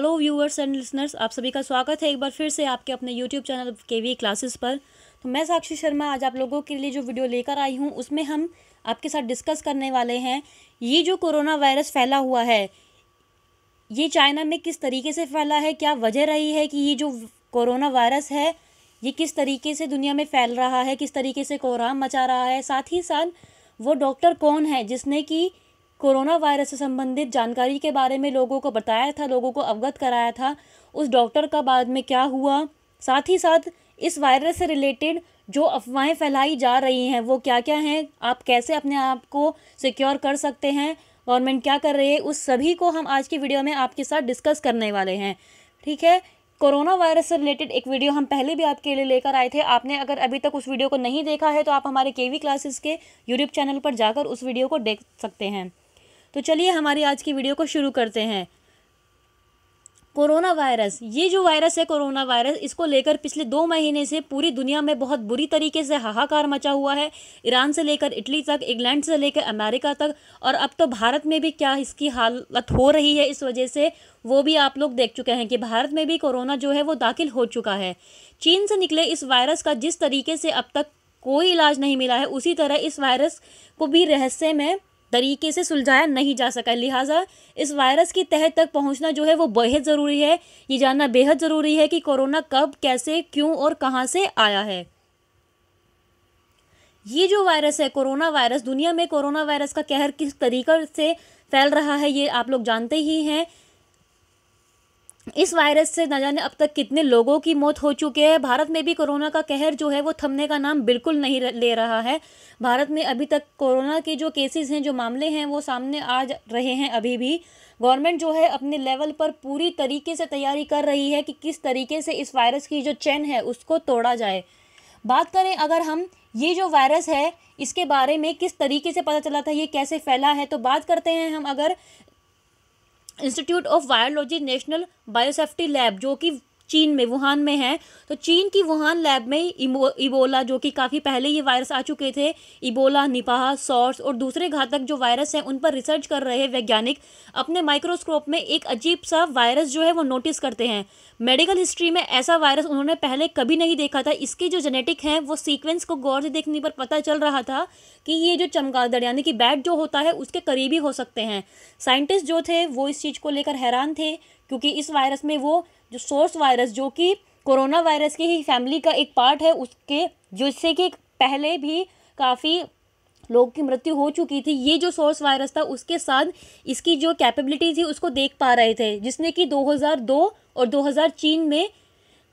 hello viewers and listeners आप सभी का स्वागत है एक बार फिर से आपके अपने यूट्यूब चैनल के वी क्लासेस पर तो मैं साक्षी शर्मा आज आप लोगों के लिए जो वीडियो लेकर आई हूँ उसमें हम आपके साथ डिस्कस करने वाले हैं ये जो कोरोना वायरस फैला हुआ है ये चाइना में किस तरीके से फैला है क्या वजह रही है कि ये जो कोरोना वायरस है ये किस तरीके से दुनिया में फैल रहा है किस तरीके से कोहराम मचा रहा है साथ ही साथ वो डॉक्टर कौन है जिसने कि कोरोना वायरस से संबंधित जानकारी के बारे में लोगों को बताया था लोगों को अवगत कराया था उस डॉक्टर का बाद में क्या हुआ साथ ही साथ इस वायरस से रिलेटेड जो अफवाहें फैलाई जा रही हैं वो क्या क्या हैं आप कैसे अपने आप को सिक्योर कर सकते हैं गवर्नमेंट क्या कर रही है उस सभी को हम आज की वीडियो में आपके साथ डिस्कस करने वाले हैं ठीक है कोरोना वायरस से रिलेटेड एक वीडियो हम पहले भी आपके लिए लेकर आए थे आपने अगर अभी तक उस वीडियो को नहीं देखा है तो आप हमारे केवी क्लासेस के यूट्यूब चैनल पर जाकर उस वीडियो को देख सकते हैं तो चलिए हमारी आज की वीडियो को शुरू करते हैं कोरोना वायरस ये जो वायरस है कोरोना वायरस इसको लेकर पिछले दो महीने से पूरी दुनिया में बहुत बुरी तरीके से हाहाकार मचा हुआ है ईरान से लेकर इटली तक इंग्लैंड से लेकर अमेरिका तक और अब तो भारत में भी क्या इसकी हालत हो रही है इस वजह से वो भी आप लोग देख चुके हैं कि भारत में भी कोरोना जो है वो दाखिल हो चुका है चीन से निकले इस वायरस का जिस तरीके से अब तक कोई इलाज नहीं मिला है उसी तरह इस वायरस को भी रहस्य में तरीके से सुलझाया नहीं जा सका लिहाजा इस वायरस की तह तक पहुंचना जो है वो बेहद ज़रूरी है ये जानना बेहद ज़रूरी है कि कोरोना कब कैसे क्यों और कहाँ से आया है ये जो वायरस है कोरोना वायरस दुनिया में कोरोना वायरस का कहर किस तरीके से फैल रहा है ये आप लोग जानते ही हैं इस वायरस से न जाने अब तक कितने लोगों की मौत हो चुकी है भारत में भी कोरोना का कहर जो है वो थमने का नाम बिल्कुल नहीं ले रहा है भारत में अभी तक कोरोना के जो केसेस हैं जो मामले हैं वो सामने आ रहे हैं अभी भी गवर्नमेंट जो है अपने लेवल पर पूरी तरीके से तैयारी कर रही है कि किस तरीके से इस वायरस की जो चैन है उसको तोड़ा जाए बात करें अगर हम ये जो वायरस है इसके बारे में किस तरीके से पता चला था ये कैसे फैला है तो बात करते हैं हम अगर institute of virology national biosafety lab जो कि चीन में वुहान में है तो चीन की वुहान लैब में इबोला जो कि काफ़ी पहले ये वायरस आ चुके थे इबोला निपाह सॉर्स और दूसरे घातक जो वायरस हैं उन पर रिसर्च कर रहे वैज्ञानिक अपने माइक्रोस्कोप में एक अजीब सा वायरस जो है वो नोटिस करते हैं मेडिकल हिस्ट्री में ऐसा वायरस उन्होंने पहले कभी नहीं देखा था इसके जो जेनेटिक हैं वो सीक्वेंस को गौर से देखने पर पता चल रहा था कि ये जो चमगादड़ यानी कि बैट जो होता है उसके करीबी हो सकते हैं साइंटिस्ट जो थे वो इस चीज़ को लेकर हैरान थे क्योंकि इस वायरस में वो जो सोर्स वायरस जो कि कोरोना वायरस की ही फैमिली का एक पार्ट है उसके जिससे कि पहले भी काफ़ी लोगों की मृत्यु हो चुकी थी ये जो सोर्स वायरस था उसके साथ इसकी जो कैपेबिलिटी थी उसको देख पा रहे थे जिसने कि 2002 और 2000 चीन में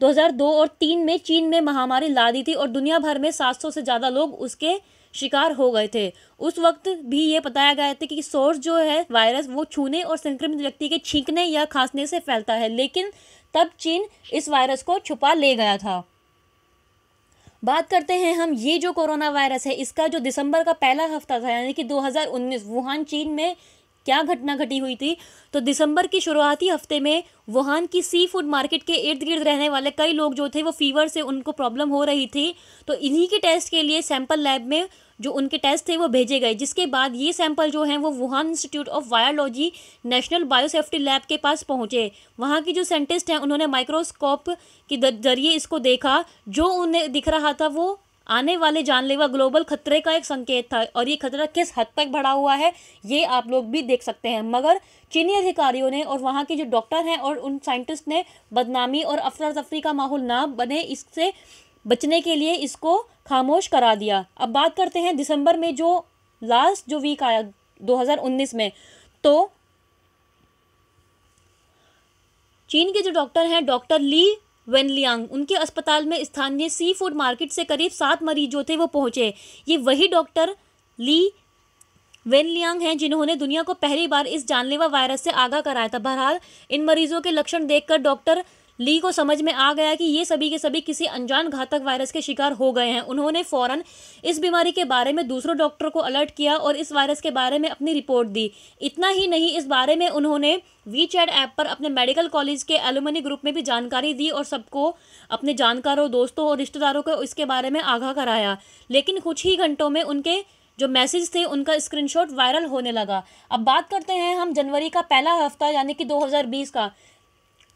2002 और 3 में चीन में महामारी ला दी थी और दुनिया भर में 700 से ज़्यादा लोग उसके शिकार हो गए थे उस वक्त भी ये बताया गया था कि सोर्स जो है वायरस वो छूने और संक्रमित व्यक्ति के छींकने या खांसने से फैलता है लेकिन तब चीन इस वायरस को छुपा ले गया था बात करते हैं हम ये जो कोरोना वायरस है इसका जो दिसंबर का पहला हफ्ता था यानी कि 2019 वुहान चीन में क्या घटना घटी हुई थी तो दिसंबर के शुरुआती हफ्ते में वुहान की सी फूड मार्केट के इर्द गिर्द रहने वाले कई लोग जो थे वो फीवर से उनको प्रॉब्लम हो रही थी तो इन्हीं के टेस्ट के लिए सैंपल लैब में जो उनके टेस्ट थे वो भेजे गए जिसके बाद ये सैंपल जो हैं वो Wuhan institute of virology national biosafety lab के पास पहुँचे वहाँ की जो साइंटिस्ट हैं उन्होंने माइक्रोस्कोप के जरिए इसको देखा जो उन्हें दिख रहा था वो आने वाले जानलेवा ग्लोबल खतरे का एक संकेत था और ये खतरा किस हद तक बढ़ा हुआ है ये आप लोग भी देख सकते हैं मगर चीनी अधिकारियों ने और वहाँ के जो डॉक्टर हैं और उन साइंटिस्ट ने बदनामी और अफरा तफरी का माहौल ना बने इससे बचने के लिए इसको खामोश करा दिया अब बात करते हैं दिसंबर में जो लास्ट जो वीक आया दो में तो चीन के जो डॉक्टर हैं डॉक्टर ली वेनलियांग उनके अस्पताल में स्थानीय सी फूड मार्केट से करीब सात मरीज जो थे वो पहुंचे ये वही डॉक्टर ली वेनलियांग हैं जिन्होंने दुनिया को पहली बार इस जानलेवा वायरस से आगाह कराया था बहरहाल इन मरीजों के लक्षण देखकर डॉक्टर ली को समझ में आ गया कि ये सभी के सभी किसी अनजान घातक वायरस के शिकार हो गए हैं उन्होंने फ़ौरन इस बीमारी के बारे में दूसरों डॉक्टर को अलर्ट किया और इस वायरस के बारे में अपनी रिपोर्ट दी इतना ही नहीं इस बारे में उन्होंने वी चैट ऐप पर अपने मेडिकल कॉलेज के एलुमनी ग्रुप में भी जानकारी दी और सबको अपने जानकारों दोस्तों और रिश्तेदारों को इसके बारे में आगाह कराया लेकिन कुछ ही घंटों में उनके जो मैसेज थे उनका स्क्रीनशॉट वायरल होने लगा अब बात करते हैं हम जनवरी का पहला हफ्ता यानी कि 2020 का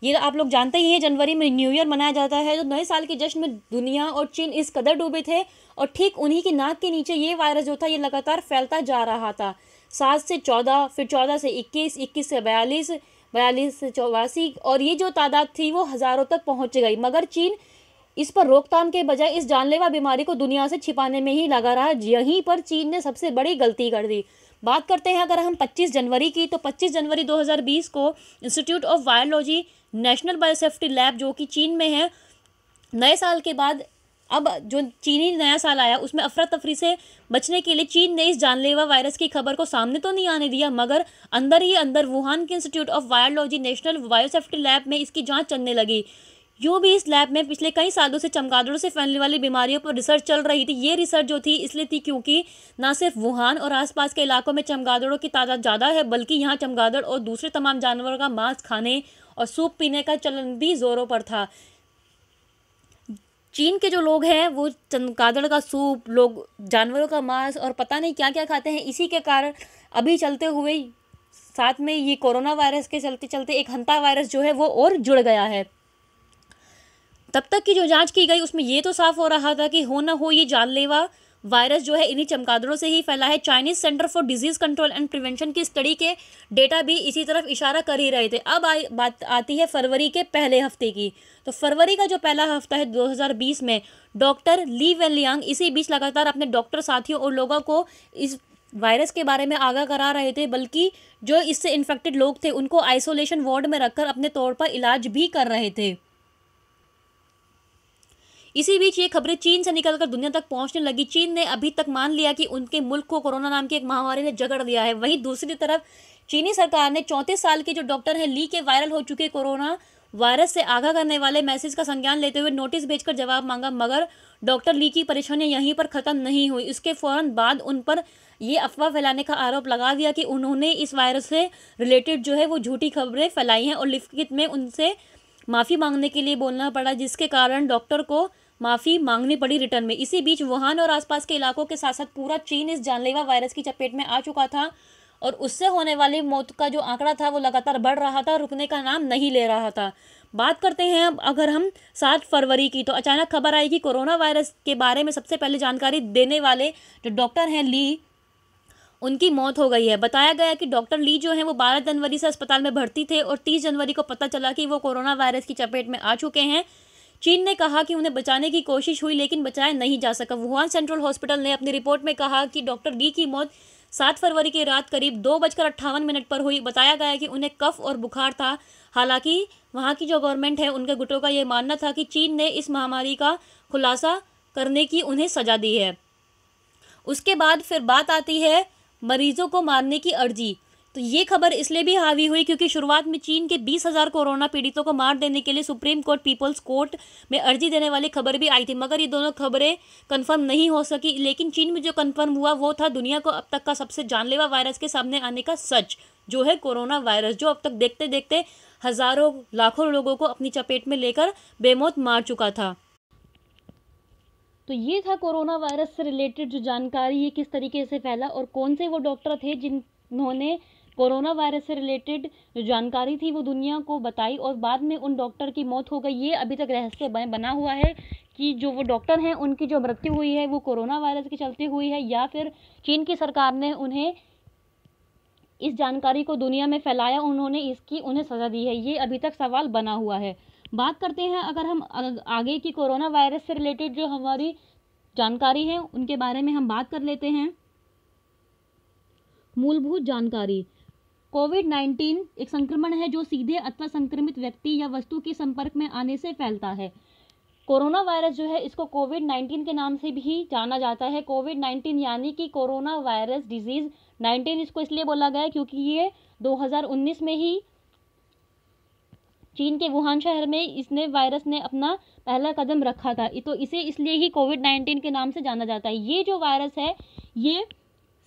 ये आप लोग जानते ही हैं जनवरी में न्यू ईयर मनाया जाता है तो नए साल के जश्न में दुनिया और चीन इस कदर डूबे थे और ठीक उन्हीं की नाक के नीचे ये वायरस जो था ये लगातार फैलता जा रहा था सात से चौदह फिर चौदह से इक्कीस इक्कीस से बयालीस बयालीस से चौरासी और ये जो तादाद थी वो हज़ारों तक पहुँच गई मगर चीन इस पर रोकथाम के बजाय इस जानलेवा बीमारी को दुनिया से छिपाने में ही लगा रहा यहीं पर चीन ने सबसे बड़ी गलती कर दी बात करते हैं अगर हम 25 जनवरी की तो 25 जनवरी 2020 को institute of virology national biosafety lab जो कि चीन में है नए साल के बाद अब जो चीनी नया साल आया उसमें अफरा तफरी से बचने के लिए चीन ने इस जानलेवा वायरस की खबर को सामने तो नहीं आने दिया मगर अंदर ही अंदर वुहान के institute of virology national biosafety lab में इसकी जांच चलने लगी यूँ भी इस लैब में पिछले कई सालों से चमगादड़ों से फैलने वाली बीमारियों पर रिसर्च चल रही थी ये रिसर्च जो थी इसलिए थी क्योंकि ना सिर्फ वुहान और आसपास के इलाकों में चमगादड़ों की तादाद ज़्यादा है बल्कि यहाँ चमगादड़ और दूसरे तमाम जानवरों का मांस खाने और सूप पीने का चलन भी ज़ोरों पर था चीन के जो लोग हैं वो चंदकादड़ का सूप लोग जानवरों का मांस और पता नहीं क्या क्या खाते हैं इसी के कारण अभी चलते हुए साथ में ये कोरोना वायरस के चलते चलते एक हंता वायरस जो है वो और जुड़ गया है तब तक की जो जांच की गई उसमें ये तो साफ हो रहा था कि हो ना हो ये जानलेवा वायरस जो है इन्हीं चमकादड़ों से ही फैला है Chinese centre for disease control and prevention की स्टडी के डेटा भी इसी तरफ इशारा कर ही रहे थे अब आ, बात आती है फरवरी के पहले हफ्ते की तो फरवरी का जो पहला हफ्ता है 2020 में डॉक्टर ली वेलियांग इसी बीच लगातार अपने डॉक्टर साथियों और लोगों को इस वायरस के बारे में आगाह करा रहे थे बल्कि जो इससे इन्फेक्टेड लोग थे उनको आइसोलेशन वार्ड में रखकर अपने तौर पर इलाज भी कर रहे थे इसी बीच ये खबरें चीन से निकलकर दुनिया तक पहुंचने लगी चीन ने अभी तक मान लिया कि उनके मुल्क को कोरोना नाम की एक महामारी ने जगड़ दिया है वहीं दूसरी तरफ चीनी सरकार ने चौंतीस साल के जो डॉक्टर हैं ली के वायरल हो चुके कोरोना वायरस से आगाह करने वाले मैसेज का संज्ञान लेते हुए नोटिस भेजकर जवाब मांगा मगर डॉक्टर ली की परेशानियां यहीं पर ख़त्म नहीं हुई इसके फौरन बाद उन पर ये अफवाह फैलाने का आरोप लगा दिया कि उन्होंने इस वायरस से रिलेटेड जो है वो झूठी खबरें फैलाई हैं और लिखित में उनसे माफ़ी मांगने के लिए बोलना पड़ा जिसके कारण डॉक्टर को माफ़ी मांगनी पड़ी रिटर्न में इसी बीच वुहान और आसपास के इलाकों के साथ साथ पूरा चीन इस जानलेवा वायरस की चपेट में आ चुका था और उससे होने वाली मौत का जो आंकड़ा था वो लगातार बढ़ रहा था रुकने का नाम नहीं ले रहा था बात करते हैं अब अगर हम सात फरवरी की तो अचानक खबर आई कि कोरोना वायरस के बारे में सबसे पहले जानकारी देने वाले जो डॉक्टर हैं ली उनकी मौत हो गई है बताया गया कि डॉक्टर ली जो हैं वो 12 जनवरी से अस्पताल में भर्ती थे और 30 जनवरी को पता चला कि वो कोरोना वायरस की चपेट में आ चुके हैं चीन ने कहा कि उन्हें बचाने की कोशिश हुई लेकिन बचाया नहीं जा सका वुहान सेंट्रल हॉस्पिटल ने अपनी रिपोर्ट में कहा कि डॉक्टर डी की मौत सात फरवरी की रात करीब दो बजकर अट्ठावन मिनट पर हुई बताया गया कि उन्हें कफ और बुखार था हालांकि वहाँ की जो गवर्नमेंट है उनके गुटों का यह मानना था कि चीन ने इस महामारी का खुलासा करने की उन्हें सजा दी है उसके बाद फिर बात आती है मरीजों को मारने की अर्जी तो ये खबर इसलिए भी हावी हुई क्योंकि शुरुआत में चीन के बीस हज़ार कोरोना पीड़ितों को मार देने के लिए सुप्रीम कोर्ट पीपल्स कोर्ट में अर्जी देने वाली खबर भी आई थी मगर ये दोनों खबरें कंफर्म नहीं हो सकी लेकिन चीन में जो कंफर्म हुआ वो था दुनिया को अब तक का सबसे जानलेवा वायरस के सामने आने का सच जो है कोरोना वायरस जो अब तक देखते देखते हज़ारों लाखों लोगों को अपनी चपेट में लेकर बेमौत मार चुका था तो ये था कोरोना वायरस से रिलेटेड जो जानकारी ये किस तरीके से फैला और कौन से वो डॉक्टर थे जिन्होंने कोरोना वायरस से रिलेटेड जो जानकारी थी वो दुनिया को बताई और बाद में उन डॉक्टर की मौत हो गई ये अभी तक रहस्य बना हुआ है कि जो वो डॉक्टर हैं उनकी जो मृत्यु हुई है वो कोरोना वायरस के चलते हुई है या फिर चीन की सरकार ने उन्हें इस जानकारी को दुनिया में फैलाया उन्होंने इसकी उन्हें सज़ा दी है ये अभी तक सवाल बना हुआ है बात करते हैं अगर हम आगे की कोरोना वायरस से रिलेटेड जो हमारी जानकारी है उनके बारे में हम बात कर लेते हैं मूलभूत जानकारी कोविड 19 एक संक्रमण है जो सीधे अथवा संक्रमित व्यक्ति या वस्तु के संपर्क में आने से फैलता है कोरोना वायरस जो है इसको कोविड 19 के नाम से भी जाना जाता है कोविड 19 यानी कि कोरोना वायरस डिजीज़ 19 इसको इसलिए बोला गया क्योंकि ये 2019 में ही चीन के वुहान शहर में इसने वायरस ने अपना पहला कदम रखा था तो इसे इसलिए ही कोविड 19 के नाम से जाना जाता है ये जो वायरस है ये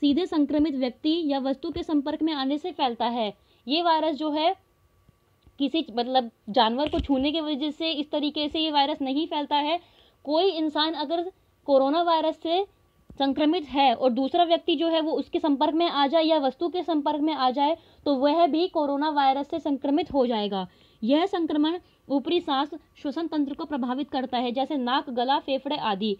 सीधे संक्रमित व्यक्ति या वस्तु के संपर्क में आने से फैलता है ये वायरस जो है किसी मतलब जानवर को छूने की वजह से इस तरीके से ये वायरस नहीं फैलता है कोई इंसान अगर कोरोना वायरस से संक्रमित है और दूसरा व्यक्ति जो है वो उसके संपर्क में आ जाए या वस्तु के संपर्क में आ जाए तो वह भी कोरोना वायरस से संक्रमित हो जाएगा यह संक्रमण ऊपरी सांस श्वसन तंत्र को प्रभावित करता है जैसे नाक गला फेफड़े आदि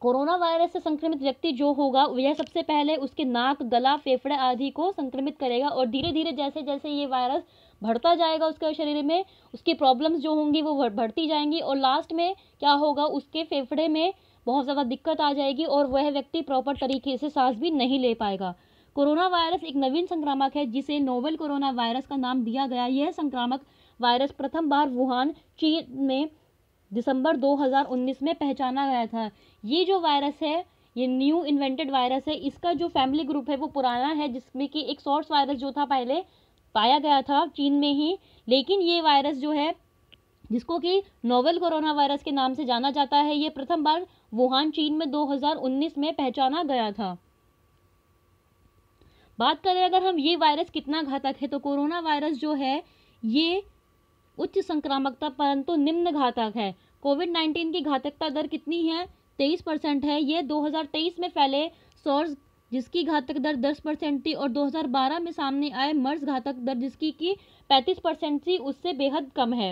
कोरोना वायरस से संक्रमित व्यक्ति जो होगा वह सबसे पहले उसके नाक गला फेफड़े आदि को संक्रमित करेगा और धीरे धीरे जैसे जैसे ये वायरस बढ़ता जाएगा उसके शरीर में उसकी प्रॉब्लम्स जो होंगी वो बढ़ती जाएंगी और लास्ट में क्या होगा उसके फेफड़े में बहुत ज़्यादा दिक्कत आ जाएगी और वह व्यक्ति प्रॉपर तरीके से सांस भी नहीं ले पाएगा कोरोना वायरस एक नवीन संक्रामक है जिसे नोवेल कोरोना वायरस का नाम दिया गया यह संक्रामक वायरस प्रथम बार वुहान चीन में दिसंबर 2019 में पहचाना गया था ये जो वायरस है ये न्यू इन्वेंटेड वायरस है इसका जो फैमिली ग्रुप है वो पुराना है जिसमें कि एक सोर्स वायरस जो था पहले पाया गया था चीन में ही लेकिन ये वायरस जो है जिसको कि नोवेल कोरोना वायरस के नाम से जाना जाता है ये प्रथम बार वुहान चीन में 2019 में पहचाना गया था बात करें अगर हम ये वायरस कितना घातक है तो कोरोना वायरस जो है ये उच्च संक्रामकता परंतु निम्न घातक है कोविड 19 की घातकता दर कितनी है तेईस परसेंट है ये 2023 में फैले सोर्स जिसकी घातक दर 10 परसेंट थी और 2012 में सामने आए मर्ज घातक दर जिसकी की 35 परसेंट थी उससे बेहद कम है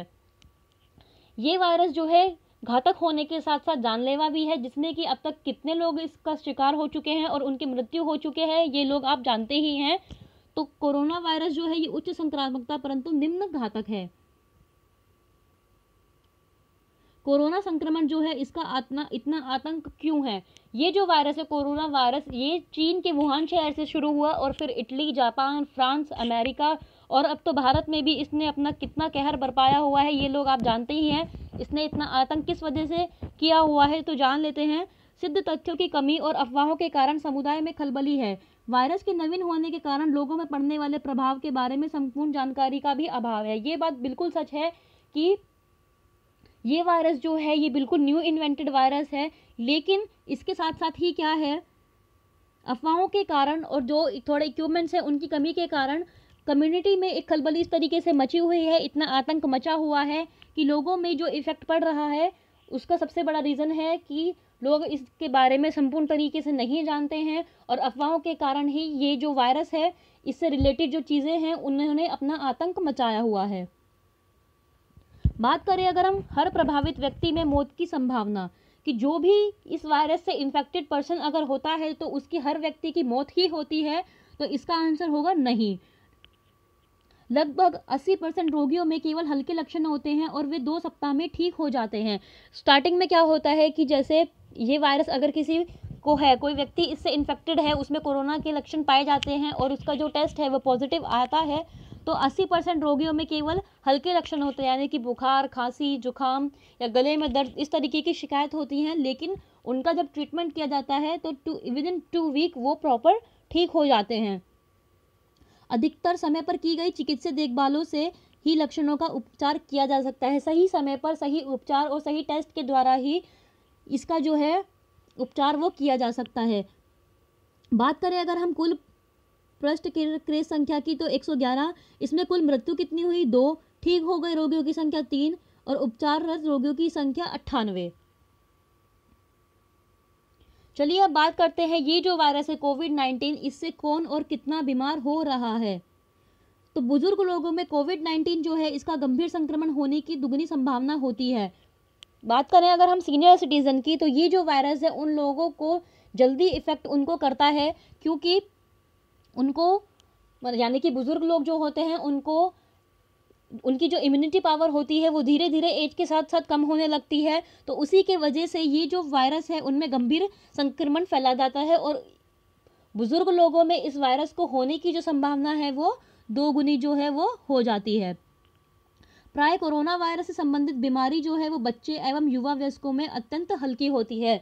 ये वायरस जो है घातक होने के साथ साथ जानलेवा भी है जिसमें कि अब तक कितने लोग इसका शिकार हो चुके हैं और उनकी मृत्यु हो चुके हैं ये लोग आप जानते ही हैं तो कोरोना वायरस जो है ये उच्च संक्रामकता परंतु निम्न घातक है कोरोना संक्रमण जो है इसका आतना इतना आतंक क्यों है ये जो वायरस है कोरोना वायरस ये चीन के वुहान शहर से शुरू हुआ और फिर इटली जापान फ्रांस अमेरिका और अब तो भारत में भी इसने अपना कितना कहर बरपाया हुआ है ये लोग आप जानते ही हैं इसने इतना आतंक किस वजह से किया हुआ है तो जान लेते हैं सिद्ध तथ्यों की कमी और अफवाहों के कारण समुदाय में खलबली है वायरस के नवीन होने के कारण लोगों में पड़ने वाले प्रभाव के बारे में संपूर्ण जानकारी का भी अभाव है ये बात बिल्कुल सच है कि ये वायरस जो है ये बिल्कुल न्यू इन्वेंटेड वायरस है लेकिन इसके साथ साथ ही क्या है अफवाहों के कारण और जो थोड़े इक्विपमेंट्स हैं उनकी कमी के कारण कम्युनिटी में एक खलबली इस तरीके से मची हुई है इतना आतंक मचा हुआ है कि लोगों में जो इफ़ेक्ट पड़ रहा है उसका सबसे बड़ा रीज़न है कि लोग इसके बारे में संपूर्ण तरीके से नहीं जानते हैं और अफवाहों के कारण ही ये जो वायरस है इससे रिलेटेड जो चीज़ें हैं उन्होंने अपना आतंक मचाया हुआ है बात करें अगर हम हर प्रभावित व्यक्ति में मौत की संभावना कि जो भी इस वायरस से इन्फेक्टेड पर्सन अगर होता है तो उसकी हर व्यक्ति की मौत ही होती है तो इसका आंसर होगा नहीं लगभग 80 परसेंट रोगियों में केवल हल्के लक्षण होते हैं और वे दो सप्ताह में ठीक हो जाते हैं स्टार्टिंग में क्या होता है कि जैसे ये वायरस अगर किसी को है कोई व्यक्ति इससे इन्फेक्टेड है उसमें कोरोना के लक्षण पाए जाते हैं और उसका जो टेस्ट है वो पॉजिटिव आता है तो 80 परसेंट रोगियों में केवल हल्के लक्षण होते हैं यानी कि बुखार खांसी जुकाम या गले में दर्द इस तरीके की शिकायत होती हैं लेकिन उनका जब ट्रीटमेंट किया जाता है तो two within two week वो प्रॉपर ठीक हो जाते हैं अधिकतर समय पर की गई चिकित्सा देखभालों से ही लक्षणों का उपचार किया जा सकता है सही समय पर सही उपचार और सही टेस्ट के द्वारा ही इसका जो है उपचार वो किया जा सकता है बात करें अगर हम कुल पृष्ठ क्रेज संख्या की तो 111 इसमें कुल मृत्यु कितनी हुई दो ठीक हो गए रोगियों की संख्या तीन और उपचाररत रोगियों की संख्या अट्ठानवे चलिए अब बात करते हैं ये जो वायरस है कोविड नाइन्टीन इससे कौन और कितना बीमार हो रहा है तो बुजुर्ग लोगों में कोविड नाइन्टीन जो है इसका गंभीर संक्रमण होने की दुगनी संभावना होती है बात करें अगर हम सीनियर सिटीज़न की तो ये जो वायरस है उन लोगों को जल्दी इफ़ेक्ट उनको करता है क्योंकि उनको मतलब यानी कि बुज़ुर्ग लोग जो होते हैं उनको उनकी जो इम्यूनिटी पावर होती है वो धीरे धीरे एज के साथ साथ कम होने लगती है तो उसी के वजह से ये जो वायरस है उनमें गंभीर संक्रमण फैला जाता है और बुज़ुर्ग लोगों में इस वायरस को होने की जो संभावना है वो दो गुनी जो है वो हो जाती है प्राय कोरोना वायरस से संबंधित बीमारी जो है वो बच्चे एवं युवा वयस्कों में अत्यंत हल्की होती है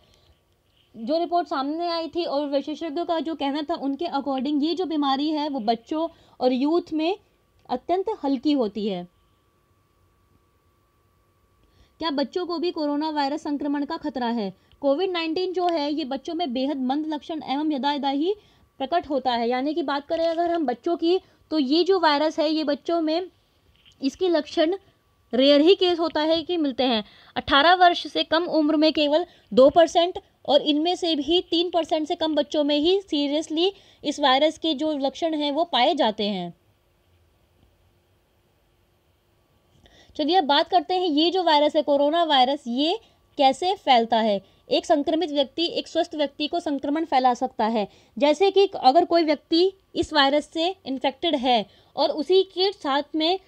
जो रिपोर्ट सामने आई थी और विशेषज्ञों का जो कहना था उनके अकॉर्डिंग ये जो बीमारी है वो बच्चों और यूथ में अत्यंत हल्की होती है क्या बच्चों को भी कोरोना वायरस संक्रमण का खतरा है कोविड नाइन्टीन जो है ये बच्चों में बेहद मंद लक्षण एवं यदा ही प्रकट होता है यानी कि बात करें अगर हम बच्चों की तो ये जो वायरस है ये बच्चों में इसके लक्षण रेयर ही केस होता है कि मिलते हैं 18 वर्ष से कम उम्र में केवल दो परसेंट और इनमें से भी तीन परसेंट से कम बच्चों में ही सीरियसली इस वायरस के जो लक्षण हैं वो पाए जाते हैं चलिए अब बात करते हैं ये जो वायरस है कोरोना वायरस ये कैसे फैलता है एक संक्रमित व्यक्ति एक स्वस्थ व्यक्ति को संक्रमण फैला सकता है जैसे कि अगर कोई व्यक्ति इस वायरस से इन्फेक्टेड है और उसी के साथ में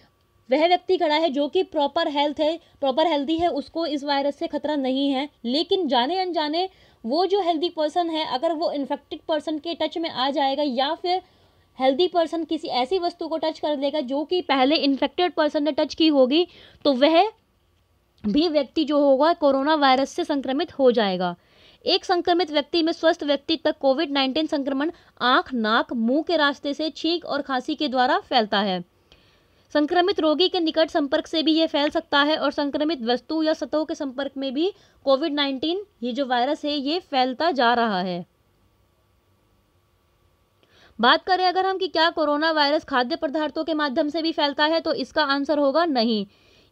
वह व्यक्ति खड़ा है जो कि प्रॉपर हेल्थ है प्रॉपर हेल्दी है उसको इस वायरस से खतरा नहीं है लेकिन जाने अनजाने वो जो हेल्दी पर्सन है अगर वो इन्फेक्टेड पर्सन के टच में आ जाएगा या फिर हेल्दी पर्सन किसी ऐसी वस्तु को टच कर लेगा जो कि पहले इन्फेक्टेड पर्सन ने टच की होगी तो वह भी व्यक्ति जो होगा कोरोना वायरस से संक्रमित हो जाएगा एक संक्रमित व्यक्ति में स्वस्थ व्यक्ति तक कोविड 19 संक्रमण आंख नाक मुंह के रास्ते से छींक और खांसी के द्वारा फैलता है संक्रमित रोगी के निकट संपर्क से भी ये फैल सकता है और संक्रमित वस्तु या सतहों के संपर्क में भी कोविड नाइन्टीन ये जो वायरस है ये फैलता जा रहा है बात करें अगर हम कि क्या कोरोना वायरस खाद्य पदार्थों के माध्यम से भी फैलता है तो इसका आंसर होगा नहीं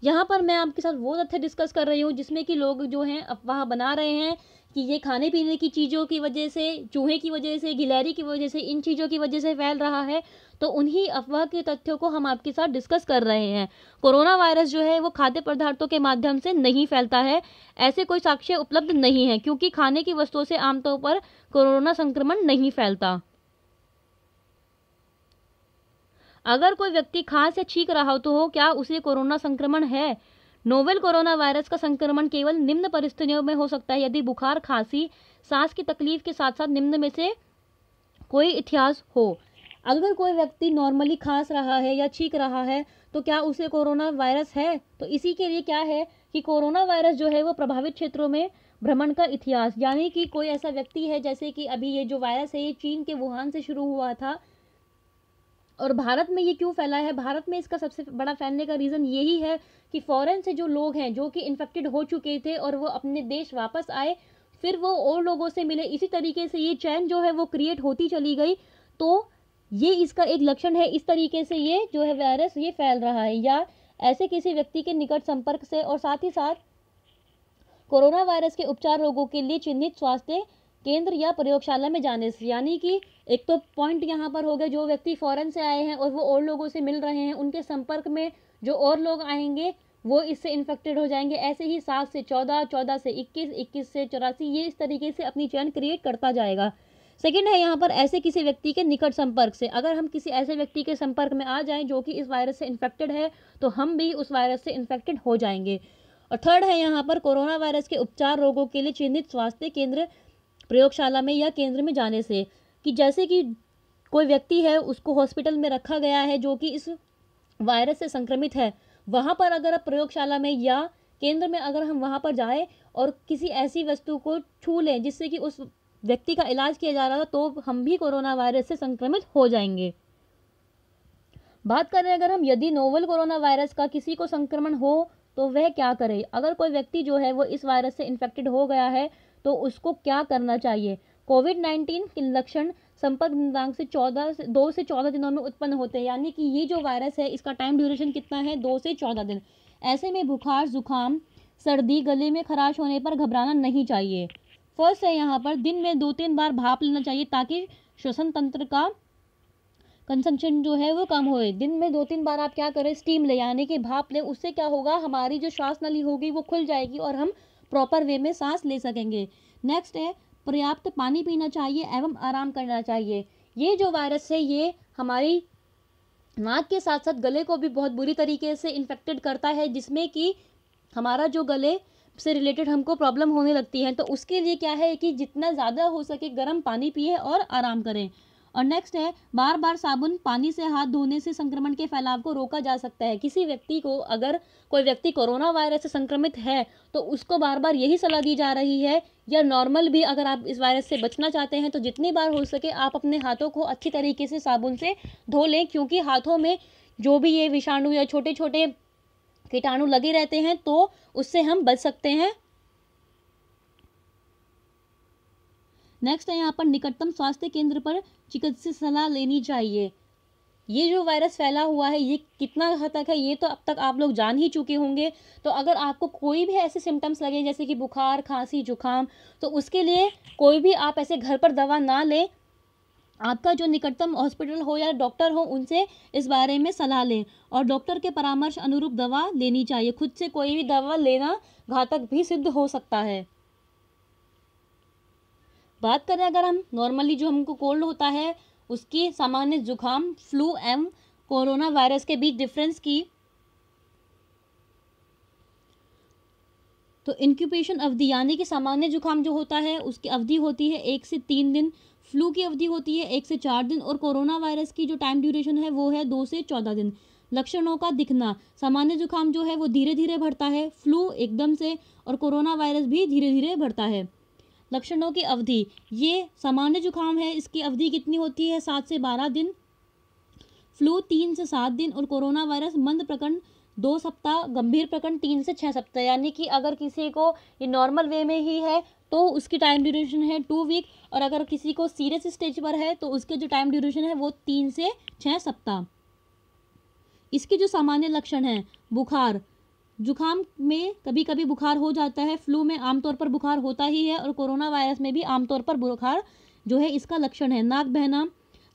यहाँ पर मैं आपके साथ वो तथ्य डिस्कस कर रही हूँ जिसमें कि लोग जो हैं अफवाह बना रहे हैं कि ये खाने पीने की चीज़ों की वजह से चूहे की वजह से गिलहरी की वजह से इन चीज़ों की वजह से फैल रहा है तो उन्हीं अफवाह के तथ्यों को हम आपके साथ डिस्कस कर रहे हैं कोरोना वायरस जो है वो खाद्य पदार्थों के माध्यम से नहीं फैलता है ऐसे कोई साक्ष्य उपलब्ध नहीं है क्योंकि खाने की वस्तुओं से आमतौर पर कोरोना संक्रमण नहीं फैलता अगर कोई व्यक्ति खांस या छींक रहा हो तो हो क्या उसे कोरोना संक्रमण है नोवेल कोरोना वायरस का संक्रमण केवल निम्न परिस्थितियों में हो सकता है यदि बुखार खांसी सांस की तकलीफ के साथ साथ निम्न में से कोई इतिहास हो अगर कोई व्यक्ति नॉर्मली खांस रहा है या छींक रहा है तो क्या उसे कोरोना वायरस है तो इसी के लिए क्या है कि कोरोना वायरस जो है वो प्रभावित क्षेत्रों में भ्रमण का इतिहास यानी कि कोई ऐसा व्यक्ति है जैसे कि अभी ये जो वायरस है ये चीन के वुहान से शुरू हुआ था और भारत में ये क्यों फैला है भारत में इसका सबसे बड़ा फैलने का रीज़न यही है कि फॉरेन से जो लोग हैं जो कि इन्फेक्टेड हो चुके थे और वो अपने देश वापस आए फिर वो और लोगों से मिले इसी तरीके से ये चैन जो है वो क्रिएट होती चली गई तो ये इसका एक लक्षण है इस तरीके से ये जो है वायरस ये फैल रहा है या ऐसे किसी व्यक्ति के निकट संपर्क से और साथ ही साथ कोरोना वायरस के उपचार रोगों के लिए चिन्हित स्वास्थ्य केंद्र या प्रयोगशाला में जाने से यानी कि एक तो पॉइंट यहाँ पर हो गया जो व्यक्ति फॉरेन से आए हैं और वो और लोगों से मिल रहे हैं उनके संपर्क में जो और लोग आएंगे वो इससे इन्फेक्टेड हो जाएंगे ऐसे ही सात से चौदह चौदह से इक्कीस इक्कीस से चौरासी ये इस तरीके से अपनी चैन क्रिएट करता जाएगा सेकेंड है यहाँ पर ऐसे किसी व्यक्ति के निकट संपर्क से अगर हम किसी ऐसे व्यक्ति के संपर्क में आ जाएं जो कि इस वायरस से इन्फेक्टेड है तो हम भी उस वायरस से इन्फेक्टेड हो जाएंगे और थर्ड है यहाँ पर कोरोना वायरस के उपचार रोगों के लिए चिन्हित स्वास्थ्य केंद्र प्रयोगशाला में या केंद्र में जाने से कि जैसे कि कोई व्यक्ति है उसको हॉस्पिटल में रखा गया है जो कि इस वायरस से संक्रमित है वहाँ पर अगर प्रयोगशाला में या केंद्र में अगर हम वहाँ पर जाएं और किसी ऐसी वस्तु को छू लें जिससे कि उस व्यक्ति का इलाज किया जा रहा था तो हम भी कोरोना वायरस से संक्रमित हो जाएंगे बात करें अगर हम यदि नोवल कोरोना वायरस का किसी को संक्रमण हो तो वह क्या करे अगर कोई व्यक्ति जो है वो इस वायरस से इन्फेक्टेड हो गया है तो उसको क्या करना चाहिए कोविड नाइन्टीन के लक्षण संपर्क दिनांक से चौदह से दो से चौदह दिनों में उत्पन्न होते हैं यानी कि ये जो वायरस है इसका टाइम ड्यूरेशन कितना है दो से चौदह दिन ऐसे में बुखार जुकाम सर्दी गले में खराश होने पर घबराना नहीं चाहिए फर्स्ट है यहाँ पर दिन में दो तीन बार भाप लेना चाहिए ताकि श्वसन तंत्र का कंसम्पशन जो है वो कम होए दिन में दो तीन बार आप क्या करें स्टीम ले यानी कि भाप लें उससे क्या होगा हमारी जो श्वास नली होगी वो खुल जाएगी और हम प्रॉपर वे में सांस ले सकेंगे नेक्स्ट है पर्याप्त पानी पीना चाहिए एवं आराम करना चाहिए ये जो वायरस है ये हमारी नाक के साथ साथ गले को भी बहुत बुरी तरीके से इन्फेक्टेड करता है जिसमें कि हमारा जो गले से रिलेटेड हमको प्रॉब्लम होने लगती है तो उसके लिए क्या है कि जितना ज़्यादा हो सके गर्म पानी पिए और आराम करें और नेक्स्ट है बार बार साबुन पानी से हाथ धोने से संक्रमण के फैलाव को रोका जा सकता है किसी व्यक्ति को अगर कोई व्यक्ति कोरोना वायरस से संक्रमित है तो उसको बार बार यही सलाह दी जा रही है या नॉर्मल भी अगर आप इस वायरस से बचना चाहते हैं तो जितनी बार हो सके आप अपने हाथों को अच्छी तरीके से साबुन से धो लें क्योंकि हाथों में जो भी ये विषाणु या छोटे छोटे कीटाणु लगे रहते हैं तो उससे हम बच सकते हैं नेक्स्ट है यहाँ पर निकटतम स्वास्थ्य केंद्र पर चिकित्सा सलाह लेनी चाहिए ये जो वायरस फैला हुआ है ये कितना घातक है ये तो अब तक आप लोग जान ही चुके होंगे तो अगर आपको कोई भी ऐसे सिम्टम्स लगे जैसे कि बुखार खांसी जुकाम तो उसके लिए कोई भी आप ऐसे घर पर दवा ना लें आपका जो निकटतम हॉस्पिटल हो या डॉक्टर हो उनसे इस बारे में सलाह लें और डॉक्टर के परामर्श अनुरूप दवा लेनी चाहिए खुद से कोई भी दवा लेना घातक भी सिद्ध हो सकता है बात करें अगर हम नॉर्मली जो हमको कोल्ड होता है उसकी सामान्य जुकाम फ्लू एम कोरोना वायरस के बीच डिफरेंस की तो इनक्यूपेशन अवधि यानी कि सामान्य जुकाम जो होता है उसकी अवधि होती है एक से तीन दिन फ्लू की अवधि होती है एक से चार दिन और कोरोना वायरस की जो टाइम ड्यूरेशन है वो है दो से चौदह दिन लक्षणों का दिखना सामान्य जुकाम जो है वो धीरे धीरे बढ़ता है फ्लू एकदम से और कोरोना वायरस भी धीरे धीरे बढ़ता है लक्षणों की अवधि ये सामान्य जुकाम है इसकी अवधि कितनी होती है सात से बारह दिन फ्लू तीन से सात दिन और कोरोना वायरस मंद प्रकरण दो सप्ताह गंभीर प्रकरण तीन से छः सप्ताह यानी कि अगर किसी को ये नॉर्मल वे में ही है तो उसकी टाइम ड्यूरेशन है टू वीक और अगर किसी को सीरियस स्टेज पर है तो उसके जो टाइम ड्यूरेशन है वो तीन से छः सप्ताह इसके जो सामान्य लक्षण हैं बुखार जुखाम में कभी कभी बुखार हो जाता है फ्लू में आमतौर पर बुखार होता ही है और कोरोना वायरस में भी आमतौर पर बुखार जो है इसका लक्षण है नाक बहना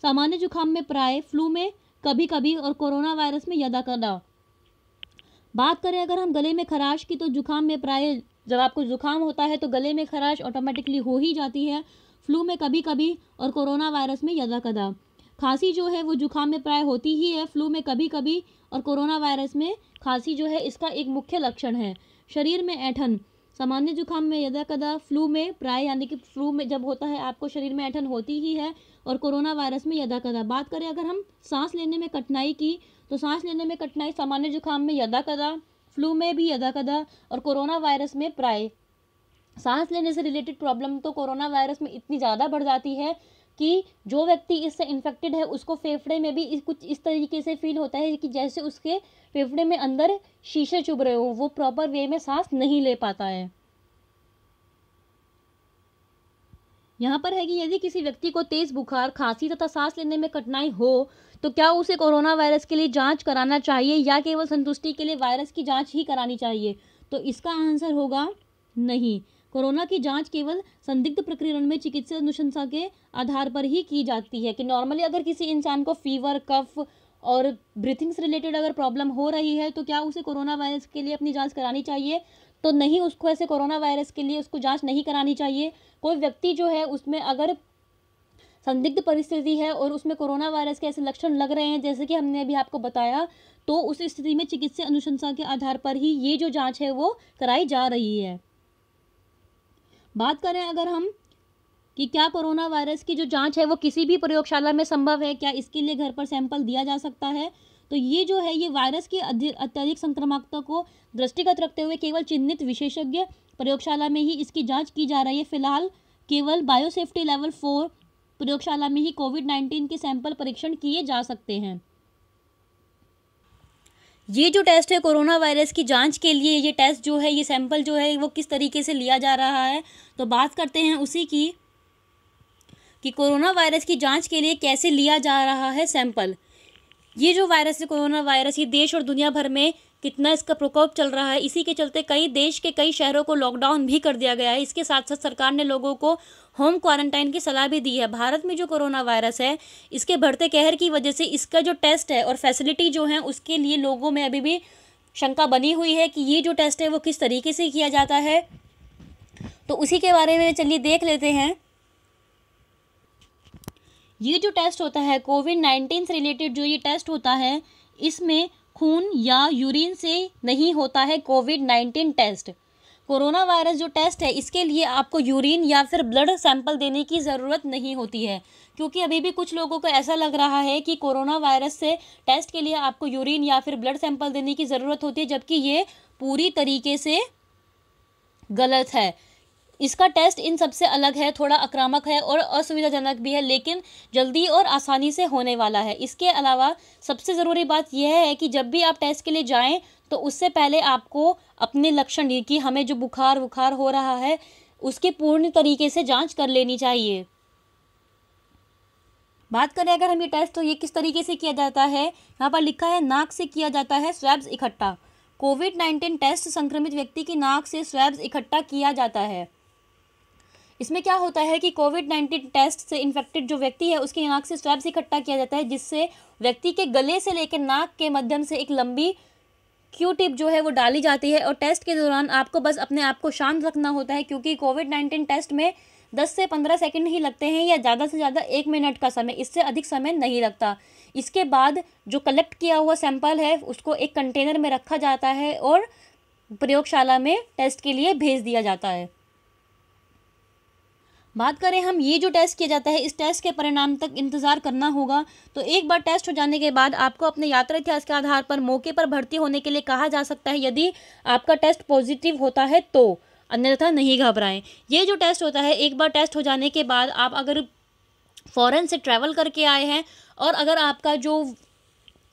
सामान्य जुखाम में प्राय फ्लू में कभी कभी और कोरोना वायरस में यदा करना बात करें अगर हम गले में खराश की तो जुखाम में प्राय जब आपको ज़ुकाम होता है तो गले में खराश ऑटोमेटिकली हो ही जाती है फ्लू में कभी कभी और कोरोना वायरस में यदा कदा खांसी जो है वो जुकाम में प्राय होती ही है फ्लू में कभी कभी और कोरोना वायरस में खांसी जो है इसका एक मुख्य लक्षण है शरीर में ऐठन सामान्य जुकाम में यदा कदा फ्लू में प्राय यानी कि फ्लू में जब होता है आपको शरीर में ऐठन होती ही है और कोरोना वायरस में यदा कदा बात करें अगर हम सांस लेने में कठिनाई की तो सांस लेने में कठिनाई सामान्य जुकाम में यदा कदा फ्लू में भी अदाकदा और कोरोना वायरस में प्राय सांस लेने से रिलेटेड प्रॉब्लम तो कोरोना वायरस में इतनी ज़्यादा बढ़ जाती है कि जो व्यक्ति इससे इन्फेक्टेड है उसको फेफड़े में भी इस कुछ इस तरीके से फील होता है कि जैसे उसके फेफड़े में अंदर शीशे चुभ रहे हो वो प्रॉपर वे में सांस नहीं ले पाता है यहाँ पर है कि यदि किसी व्यक्ति को तेज बुखार खांसी तथा सांस लेने में कठिनाई हो तो क्या उसे कोरोना वायरस के लिए जांच कराना चाहिए या केवल संतुष्टि के लिए वायरस की जांच ही करानी चाहिए तो इसका आंसर होगा नहीं कोरोना की जांच केवल संदिग्ध प्रक्रिया में चिकित्सा अनुशंसा के आधार पर ही की जाती है कि नॉर्मली अगर किसी इंसान को फीवर कफ और ब्रीथिंग से रिलेटेड अगर प्रॉब्लम हो रही है तो क्या उसे कोरोना वायरस के लिए अपनी जांच करानी चाहिए तो नहीं उसको ऐसे कोरोना वायरस के लिए उसको जांच नहीं करानी चाहिए कोई व्यक्ति जो है उसमें अगर संदिग्ध परिस्थिति है और उसमें कोरोना वायरस के ऐसे लक्षण लग रहे हैं जैसे कि हमने अभी आपको बताया तो उस स्थिति में चिकित्सा अनुशंसा के आधार पर ही ये जो जांच है वो कराई जा रही है बात करें अगर हम कि क्या कोरोना वायरस की जो जांच है वो किसी भी प्रयोगशाला में संभव है क्या इसके लिए घर पर सैंपल दिया जा सकता है तो ये जो है ये वायरस की अत्यधिक संक्रमकता को दृष्टिगत रखते हुए केवल चिन्हित विशेषज्ञ प्रयोगशाला में ही इसकी जाँच की जा रही है फिलहाल केवल बायोसेफ्टी लेवल फोर प्रयोगशाला में ही कोविड नाइन्टीन के सैंपल परीक्षण किए जा सकते हैं ये जो टेस्ट है कोरोना वायरस की जांच के लिए ये टेस्ट जो है ये सैंपल जो है वो किस तरीके से लिया जा रहा है तो बात करते हैं उसी की कि कोरोना वायरस की जांच के लिए कैसे लिया जा रहा है सैंपल ये जो वायरस है कोरोना वायरस ये देश और दुनिया भर में कितना इसका प्रकोप चल रहा है इसी के चलते कई देश के कई शहरों को लॉकडाउन भी कर दिया गया है इसके साथ साथ सरकार ने लोगों को होम क्वारंटाइन की सलाह भी दी है भारत में जो कोरोना वायरस है इसके बढ़ते कहर की वजह से इसका जो टेस्ट है और फैसिलिटी जो है उसके लिए लोगों में अभी भी शंका बनी हुई है कि ये जो टेस्ट है वो किस तरीके से किया जाता है तो उसी के बारे में चलिए देख लेते हैं ये जो टेस्ट होता है कोविड नाइन्टीन से रिलेटेड जो ये टेस्ट होता है इसमें खून या यूरिन से नहीं होता है COVID nineteen test corona virus जो टेस्ट है इसके लिए आपको यूरिन या फिर ब्लड सैंपल देने की ज़रूरत नहीं होती है क्योंकि अभी भी कुछ लोगों को ऐसा लग रहा है कि कोरोना वायरस से टेस्ट के लिए आपको यूरिन या फिर ब्लड सैंपल देने की ज़रूरत होती है जबकि ये पूरी तरीके से गलत है इसका टेस्ट इन सबसे अलग है थोड़ा आक्रामक है और असुविधाजनक भी है लेकिन जल्दी और आसानी से होने वाला है इसके अलावा सबसे ज़रूरी बात यह है कि जब भी आप टेस्ट के लिए जाएं तो उससे पहले आपको अपने लक्षण कि हमें जो बुखार बुखार हो रहा है उसकी पूर्ण तरीके से जांच कर लेनी चाहिए बात करें अगर हम ये टेस्ट तो ये किस तरीके से किया जाता है यहाँ पर लिखा है नाक से किया जाता है स्वैब्स इकट्ठा कोविड नाइन्टीन टेस्ट संक्रमित व्यक्ति की नाक से स्वैब्स इकट्ठा किया जाता है इसमें क्या होता है कि कोविड नाइन्टीन टेस्ट से इन्फेक्टेड जो व्यक्ति है उसकी नाक से स्वैब्स इकट्ठा किया जाता है जिससे व्यक्ति के गले से लेकर नाक के माध्यम से एक लंबी क्यू टिप जो है वो डाली जाती है और टेस्ट के दौरान आपको बस अपने आप को शांत रखना होता है क्योंकि कोविड नाइन्टीन टेस्ट में दस से पंद्रह सेकंड ही लगते हैं या ज़्यादा से ज़्यादा एक मिनट का समय इससे अधिक समय नहीं लगता इसके बाद जो कलेक्ट किया हुआ सैंपल है उसको एक कंटेनर में रखा जाता है और प्रयोगशाला में टेस्ट के लिए भेज दिया जाता है बात करें हम ये जो टेस्ट किया जाता है इस टेस्ट के परिणाम तक इंतज़ार करना होगा तो एक बार टेस्ट हो जाने के बाद आपको अपने यात्रा इतिहास के आधार पर मौके पर भर्ती होने के लिए कहा जा सकता है यदि आपका टेस्ट पॉजिटिव होता है तो अन्यथा नहीं घबराएं ये जो टेस्ट होता है एक बार टेस्ट हो जाने के बाद आप अगर फ़ॉरन से ट्रैवल करके आए हैं और अगर आपका जो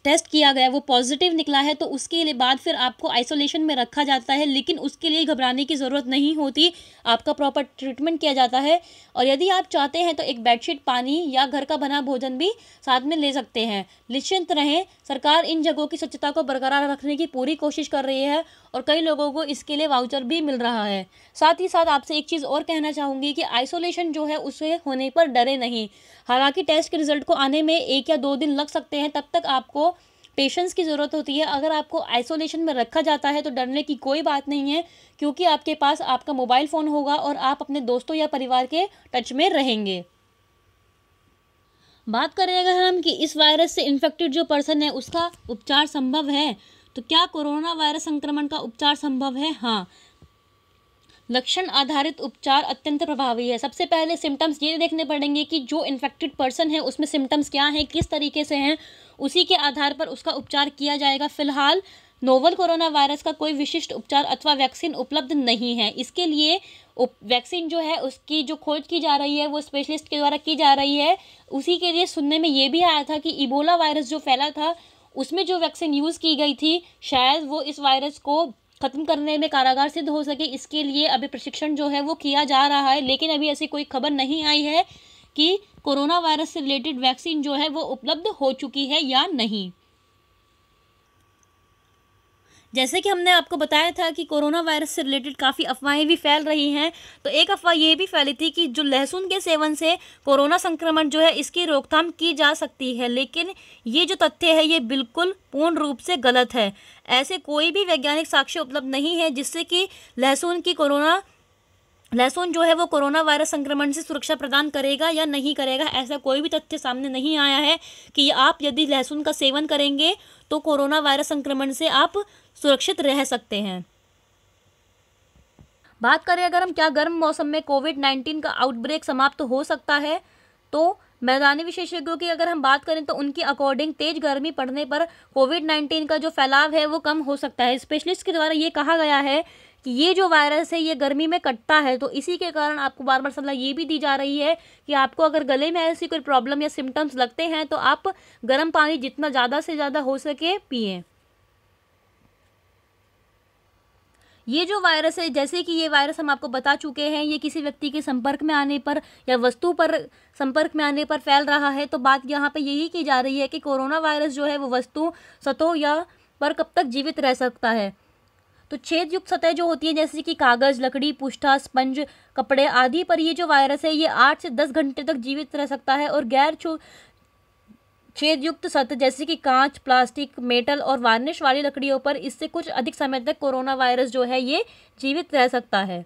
टेस्ट किया गया वो पॉजिटिव निकला है तो उसके लिए बाद फिर आपको आइसोलेशन में रखा जाता है लेकिन उसके लिए घबराने की ज़रूरत नहीं होती आपका प्रॉपर ट्रीटमेंट किया जाता है और यदि आप चाहते हैं तो एक बेडशीट पानी या घर का बना भोजन भी साथ में ले सकते हैं निश्चिंत रहें सरकार इन जगहों की स्वच्छता को बरकरार रखने की पूरी कोशिश कर रही है और कई लोगों को इसके लिए वाउचर भी मिल रहा है साथ ही साथ आपसे एक चीज़ और कहना चाहूँगी कि आइसोलेशन जो है उसे होने पर डरे नहीं हालांकि टेस्ट के रिजल्ट को आने में एक या दो दिन लग सकते हैं तब तक आपको पेशेंस की ज़रूरत होती है अगर आपको आइसोलेशन में रखा जाता है तो डरने की कोई बात नहीं है क्योंकि आपके पास आपका मोबाइल फ़ोन होगा और आप अपने दोस्तों या परिवार के टच में रहेंगे बात करें अगर हम कि इस वायरस से इन्फेक्टेड जो पर्सन है उसका उपचार संभव है तो क्या कोरोना वायरस संक्रमण का उपचार संभव है हाँ लक्षण आधारित उपचार अत्यंत प्रभावी है सबसे पहले सिम्टम्स ये देखने पड़ेंगे कि जो इन्फेक्टेड पर्सन है उसमें सिम्टम्स क्या हैं किस तरीके से हैं उसी के आधार पर उसका उपचार किया जाएगा फिलहाल नोवल कोरोना वायरस का कोई विशिष्ट उपचार अथवा वैक्सीन उपलब्ध नहीं है इसके लिए वैक्सीन जो है उसकी जो खोज की जा रही है वो स्पेशलिस्ट के द्वारा की जा रही है उसी के लिए सुनने में ये भी आया था कि इबोला वायरस जो फैला था उसमें जो वैक्सीन यूज़ की गई थी शायद वो इस वायरस को खत्म करने में कारागार सिद्ध हो सके इसके लिए अभी प्रशिक्षण जो है वो किया जा रहा है लेकिन अभी ऐसी कोई खबर नहीं आई है कि कोरोना वायरस से रिलेटेड वैक्सीन जो है वो उपलब्ध हो चुकी है या नहीं जैसे कि हमने आपको बताया था कि कोरोना वायरस से रिलेटेड काफ़ी अफवाहें भी फैल रही हैं तो एक अफवाह ये भी फैली थी कि जो लहसुन के सेवन से कोरोना संक्रमण जो है इसकी रोकथाम की जा सकती है लेकिन ये जो तथ्य है ये बिल्कुल पूर्ण रूप से गलत है ऐसे कोई भी वैज्ञानिक साक्ष्य उपलब्ध नहीं है जिससे कि लहसुन की कोरोना लहसुन जो है वो कोरोना वायरस संक्रमण से सुरक्षा प्रदान करेगा या नहीं करेगा ऐसा कोई भी तथ्य सामने नहीं आया है कि आप यदि लहसुन का सेवन करेंगे तो कोरोना वायरस संक्रमण से आप सुरक्षित रह सकते हैं बात करें अगर हम क्या गर्म मौसम में कोविड नाइन्टीन का आउटब्रेक समाप्त तो हो सकता है तो मैदानी विशेषज्ञों की अगर हम बात करें तो उनके अकॉर्डिंग तेज गर्मी पड़ने पर कोविड नाइन्टीन का जो फैलाव है वो कम हो सकता है स्पेशलिस्ट के द्वारा ये कहा गया है कि ये जो वायरस है ये गर्मी में कटता है तो इसी के कारण आपको बार बार सलाह ये भी दी जा रही है कि आपको अगर गले में ऐसी कोई प्रॉब्लम या सिम्टम्स लगते हैं तो आप गर्म पानी जितना ज़्यादा से ज़्यादा हो सके पिए ये जो वायरस है जैसे कि ये वायरस हम आपको बता चुके हैं ये किसी व्यक्ति के संपर्क में आने पर या वस्तु पर संपर्क में आने पर फैल रहा है तो बात यहाँ पे यही की जा रही है कि कोरोना वायरस जो है वो वस्तु सतो या पर कब तक जीवित रह सकता है तो छेद युक्त सतह जो होती है जैसे कि कागज़ लकड़ी पुष्ठा स्पंज कपड़े आदि पर ये जो वायरस है ये आठ से दस घंटे तक जीवित रह सकता है और गैर छो छेद युक्त सतह जैसे कि कांच प्लास्टिक मेटल और वार्निश वाली लकड़ियों पर इससे कुछ अधिक समय तक कोरोना वायरस जो है ये जीवित रह सकता है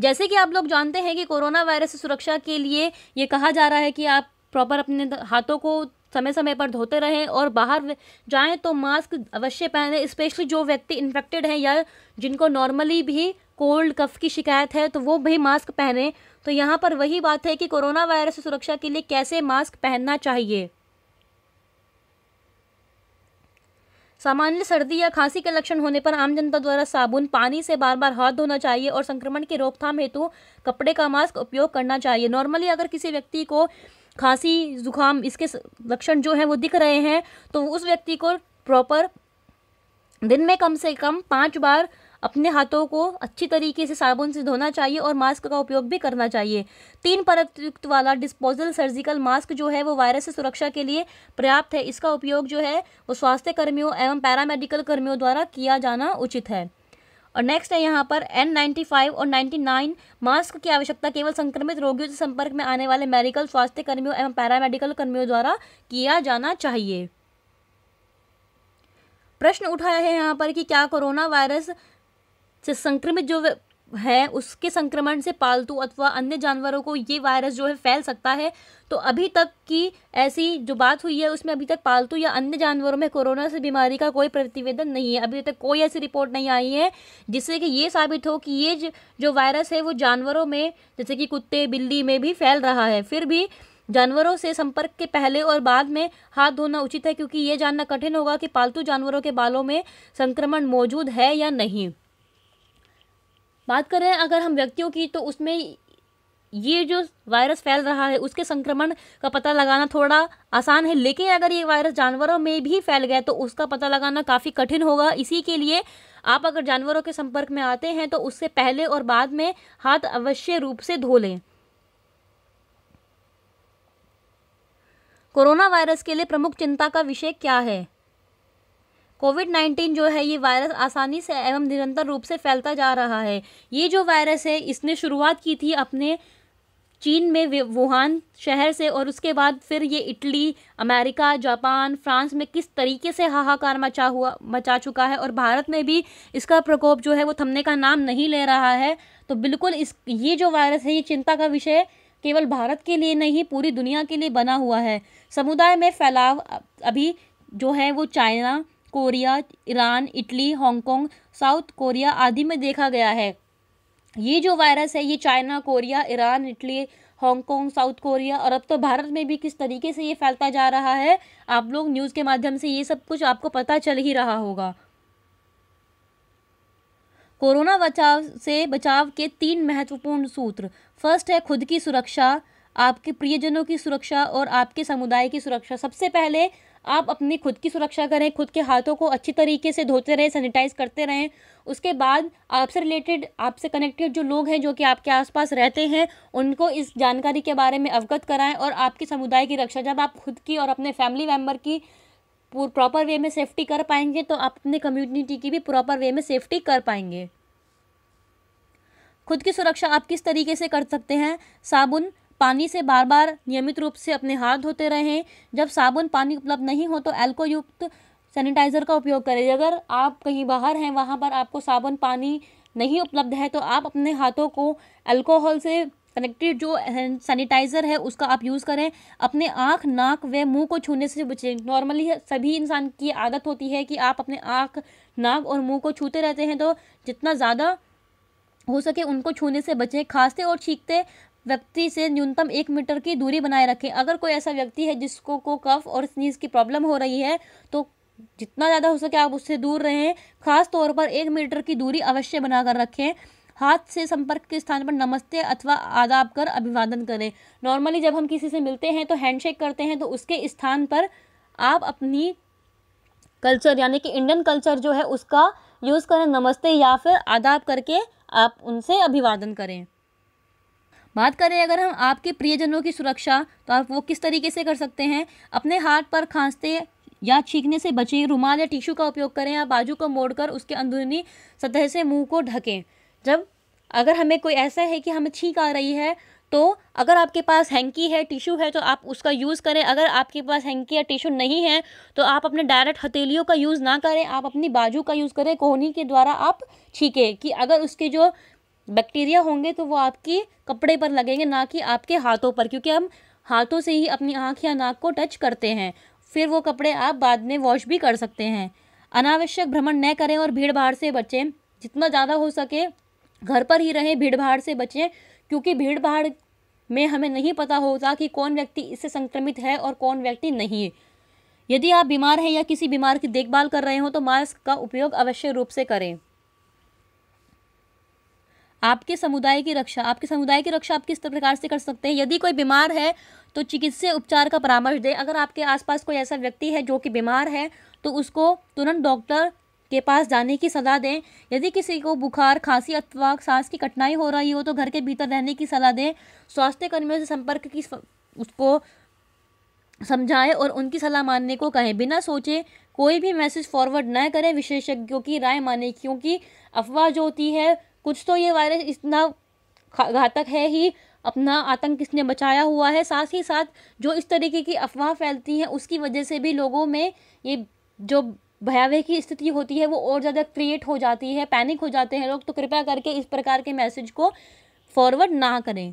जैसे कि आप लोग जानते हैं कि कोरोना वायरस से सुरक्षा के लिए ये कहा जा रहा है कि आप प्रॉपर अपने हाथों को समय समय पर धोते रहें और बाहर जाएं तो मास्क अवश्य पहने स्पेशली जो व्यक्ति इन्फेक्टेड हैं या जिनको नॉर्मली भी कोल्ड कफ की शिकायत है तो वो भी मास्क पहने तो यहाँ पर वही बात है कि कोरोना वायरस से सुरक्षा के लिए कैसे मास्क पहनना चाहिए सामान्य सर्दी या खांसी के लक्षण होने पर आम जनता द्वारा साबुन पानी से बार बार हाथ धोना चाहिए और संक्रमण की रोकथाम हेतु कपड़े का मास्क उपयोग करना चाहिए नॉर्मली अगर किसी व्यक्ति को खांसी जुकाम इसके लक्षण जो हैं वो दिख रहे हैं तो उस व्यक्ति को प्रॉपर दिन में कम से कम पाँच बार अपने हाथों को अच्छी तरीके से साबुन से धोना चाहिए और मास्क का उपयोग भी करना चाहिए तीन परत वाला डिस्पोजल सर्जिकल मास्क जो है वो वायरस से सुरक्षा के लिए पर्याप्त है इसका उपयोग जो है वो स्वास्थ्य कर्मियों एवं पैरामेडिकल कर्मियों द्वारा किया जाना उचित है और नेक्स्ट है यहाँ पर N95 और 99 मास्क की आवश्यकता केवल संक्रमित रोगियों से संपर्क में आने वाले मेडिकल स्वास्थ्य कर्मियों एवं पैरामेडिकल कर्मियों द्वारा किया जाना चाहिए प्रश्न उठाया है यहाँ पर कि क्या कोरोना वायरस से संक्रमित जो है उसके संक्रमण से पालतू अथवा अन्य जानवरों को ये वायरस जो है फैल सकता है तो अभी तक की ऐसी जो बात हुई है उसमें अभी तक पालतू या अन्य जानवरों में कोरोना से बीमारी का कोई प्रतिवेदन नहीं है अभी तक कोई ऐसी रिपोर्ट नहीं आई है जिससे कि ये साबित हो कि ये जो वायरस है वो जानवरों में जैसे कि कुत्ते बिल्ली में भी फैल रहा है फिर भी जानवरों से संपर्क के पहले और बाद में हाथ धोना उचित है क्योंकि ये जानना कठिन होगा कि पालतू जानवरों के बालों में संक्रमण मौजूद है या नहीं बात करें अगर हम व्यक्तियों की तो उसमें ये जो वायरस फैल रहा है उसके संक्रमण का पता लगाना थोड़ा आसान है लेकिन अगर ये वायरस जानवरों में भी फैल गया तो उसका पता लगाना काफ़ी कठिन होगा इसी के लिए आप अगर जानवरों के संपर्क में आते हैं तो उससे पहले और बाद में हाथ अवश्य रूप से धो लें कोरोना वायरस के लिए प्रमुख चिंता का विषय क्या है कोविड नाइन्टीन जो है ये वायरस आसानी से एवं निरंतर रूप से फैलता जा रहा है ये जो वायरस है इसने शुरुआत की थी अपने चीन में वुहान शहर से और उसके बाद फिर ये इटली अमेरिका जापान फ्रांस में किस तरीके से हाहाकार मचा हुआ मचा चुका है और भारत में भी इसका प्रकोप जो है वो थमने का नाम नहीं ले रहा है तो बिल्कुल इस ये जो वायरस है ये चिंता का विषय केवल भारत के लिए नहीं पूरी दुनिया के लिए बना हुआ है समुदाय में फैलाव अभी जो है वो China Korea Iran Italy Hong Kong South Korea आदि में देखा गया है ये जो वायरस है ये China Korea Iran Italy Hong Kong South Korea और अब तो भारत में भी किस तरीके से ये फैलता जा रहा है आप लोग न्यूज़ के माध्यम से ये सब कुछ आपको पता चल ही रहा होगा कोरोना बचाव से बचाव के तीन महत्वपूर्ण सूत्र फर्स्ट है खुद की सुरक्षा आपके प्रियजनों की सुरक्षा और आपके समुदाय की सुरक्षा सबसे पहले आप अपनी खुद की सुरक्षा करें खुद के हाथों को अच्छी तरीके से धोते रहें सैनिटाइज करते रहें उसके बाद आपसे रिलेटेड आपसे कनेक्टेड जो लोग हैं जो कि आपके आसपास रहते हैं उनको इस जानकारी के बारे में अवगत कराएं और आपके समुदाय की रक्षा जब आप खुद की और अपने फैमिली मेम्बर की प्रॉपर वे में सेफ्टी कर पाएंगे तो आप अपने कम्युनिटी की भी प्रॉपर वे में सेफ्टी कर पाएंगे खुद की सुरक्षा आप किस तरीके से कर सकते हैं साबुन पानी से बार बार नियमित रूप से अपने हाथ धोते रहें जब साबुन पानी उपलब्ध नहीं हो तो एल्कोयुक्त युक्त सैनिटाइज़र का उपयोग करें अगर आप कहीं बाहर हैं वहाँ पर आपको साबुन पानी नहीं उपलब्ध है तो आप अपने हाथों को अल्कोहल से कनेक्टेड जो सैनिटाइज़र है उसका आप यूज़ करें अपने आँख नाक व मुंह को छूने से बचें नॉर्मली सभी इंसान की आदत होती है कि आप अपने आँख नाक और मुंह को छूते रहते हैं तो जितना ज़्यादा हो सके उनको छूने से बचें खांसते और छींकते व्यक्ति से न्यूनतम एक मीटर की दूरी बनाए रखें अगर कोई ऐसा व्यक्ति है जिसको को कफ और स्नीज़ की प्रॉब्लम हो रही है तो जितना ज़्यादा हो सके आप उससे दूर रहें खास तौर पर एक मीटर की दूरी अवश्य बनाकर रखें हाथ से संपर्क के स्थान पर नमस्ते अथवा आदाब कर अभिवादन करें नॉर्मली जब हम किसी से मिलते हैं तो हैंडशेक करते हैं तो उसके स्थान पर आप अपनी कल्चर यानी कि इंडियन कल्चर जो है उसका यूज़ करें नमस्ते या फिर आदाब करके आप उनसे अभिवादन करें बात करें अगर हम आपके प्रियजनों की सुरक्षा तो आप वो किस तरीके से कर सकते हैं अपने हाथ पर खांसते या छींकने से बचें रुमाल या टिश्यू का उपयोग करें या बाजू को मोड़कर उसके अंदरूनी सतह से मुंह को ढकें जब अगर हमें कोई ऐसा है कि हमें छींक आ रही है तो अगर आपके पास हैंकी है टिशू है तो आप उसका यूज़ करें अगर आपके पास हैंकी या टिशू नहीं है तो आप अपने डायरेक्ट हथेलियों का यूज़ ना करें आप अपनी बाजू का यूज़ करें कोहनी के द्वारा आप छीकें कि अगर उसके जो बैक्टीरिया होंगे तो वो आपके कपड़े पर लगेंगे ना कि आपके हाथों पर क्योंकि हम हाथों से ही अपनी आँख या नाक को टच करते हैं फिर वो कपड़े आप बाद में वॉश भी कर सकते हैं अनावश्यक भ्रमण न करें और भीड़ भाड़ से बचें जितना ज़्यादा हो सके घर पर ही रहें भीड़ भाड़ से बचें क्योंकि भीड़ भाड़ में हमें नहीं पता होता कि कौन व्यक्ति इससे संक्रमित है और कौन व्यक्ति नहीं यदि आप बीमार हैं या किसी बीमार की देखभाल कर रहे हो तो मास्क का उपयोग अवश्य रूप से करें आपके समुदाय की रक्षा आपके समुदाय की रक्षा आप किस प्रकार से कर सकते हैं यदि कोई बीमार है तो चिकित्सीय उपचार का परामर्श दें अगर आपके आसपास कोई ऐसा व्यक्ति है जो कि बीमार है तो उसको तुरंत डॉक्टर के पास जाने की सलाह दें यदि किसी को बुखार खांसी अथवा सांस की कठिनाई हो रही हो तो घर के भीतर रहने की सलाह दें स्वास्थ्य कर्मियों से संपर्क की उसको समझाएं और उनकी सलाह मानने को कहें बिना सोचे कोई भी मैसेज फॉरवर्ड न करें विशेषज्ञों की राय माने क्योंकि अफवाह जो होती है कुछ तो ये वायरस इतना घातक है ही अपना आतंक इसने बचाया हुआ है साथ ही साथ जो इस तरीके की अफवाह फैलती हैं उसकी वजह से भी लोगों में ये जो भयावह की स्थिति होती है वो और ज़्यादा क्रिएट हो जाती है पैनिक हो जाते हैं लोग तो कृपया करके इस प्रकार के मैसेज को फॉरवर्ड ना करें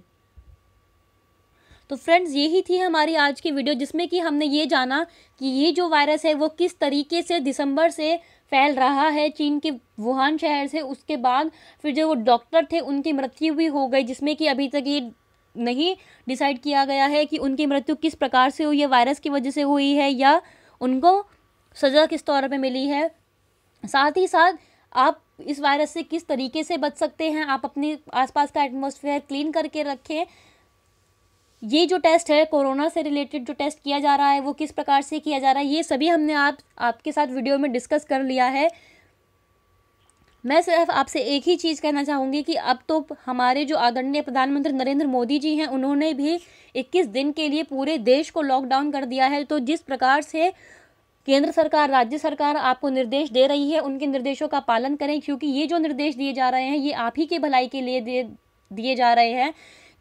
तो फ्रेंड्स यही थी हमारी आज की वीडियो जिसमें कि हमने ये जाना कि ये जो वायरस है वो किस तरीके से दिसंबर से फैल रहा है चीन के वुहान शहर से उसके बाद फिर जो वो डॉक्टर थे उनकी मृत्यु भी हो गई जिसमें कि अभी तक ये नहीं डिसाइड किया गया है कि उनकी मृत्यु किस प्रकार से हुई है वायरस की वजह से हुई है या उनको सज़ा किस तौर पर मिली है साथ ही साथ आप इस वायरस से किस तरीके से बच सकते हैं आप अपने आसपास का एटमोसफेयर क्लीन करके रखें ये जो टेस्ट है कोरोना से रिलेटेड जो टेस्ट किया जा रहा है वो किस प्रकार से किया जा रहा है ये सभी हमने आप आपके साथ वीडियो में डिस्कस कर लिया है मैं सिर्फ आपसे एक ही चीज़ कहना चाहूँगी कि अब तो हमारे जो आदरणीय प्रधानमंत्री नरेंद्र मोदी जी हैं उन्होंने भी 21 दिन के लिए पूरे देश को लॉकडाउन कर दिया है तो जिस प्रकार से केंद्र सरकार राज्य सरकार आपको निर्देश दे रही है उनके निर्देशों का पालन करें क्योंकि ये जो निर्देश दिए जा रहे हैं ये आप ही के भलाई के लिए दिए दिए जा रहे हैं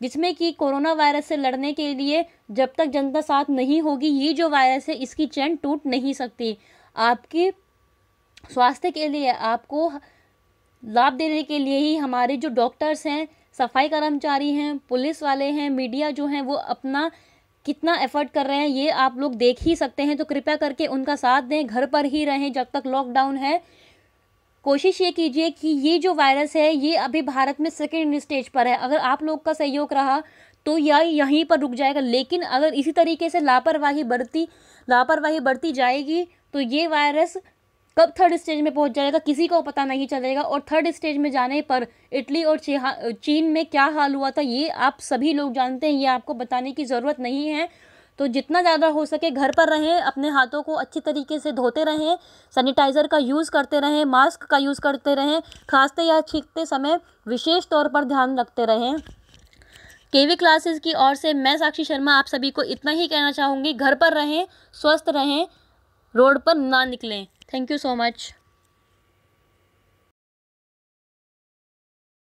जिसमें कि कोरोना वायरस से लड़ने के लिए जब तक जनता साथ नहीं होगी ये जो वायरस है इसकी चैन टूट नहीं सकती आपके स्वास्थ्य के लिए आपको लाभ देने के लिए ही हमारे जो डॉक्टर्स हैं सफाई कर्मचारी हैं पुलिस वाले हैं मीडिया जो हैं वो अपना कितना एफर्ट कर रहे हैं ये आप लोग देख ही सकते हैं तो कृपया करके उनका साथ दें घर पर ही रहें जब तक लॉकडाउन है कोशिश ये कीजिए कि ये जो वायरस है ये अभी भारत में सेकेंड स्टेज पर है अगर आप लोग का सहयोग रहा तो यह यहीं पर रुक जाएगा लेकिन अगर इसी तरीके से लापरवाही बढ़ती लापरवाही बढ़ती जाएगी तो ये वायरस कब थर्ड स्टेज में पहुंच जाएगा किसी को पता नहीं चलेगा और थर्ड स्टेज में जाने पर इटली और चीन में क्या हाल हुआ था ये आप सभी लोग जानते हैं ये आपको बताने की ज़रूरत नहीं है तो जितना ज़्यादा हो सके घर पर रहें अपने हाथों को अच्छी तरीके से धोते रहें सैनिटाइज़र का यूज़ करते रहें मास्क का यूज़ करते रहें खांसते या छींकते समय विशेष तौर पर ध्यान रखते रहें केवी क्लासेस की ओर से मैं साक्षी शर्मा आप सभी को इतना ही कहना चाहूँगी घर पर रहें स्वस्थ रहें रोड पर ना निकलें थैंक यू सो मच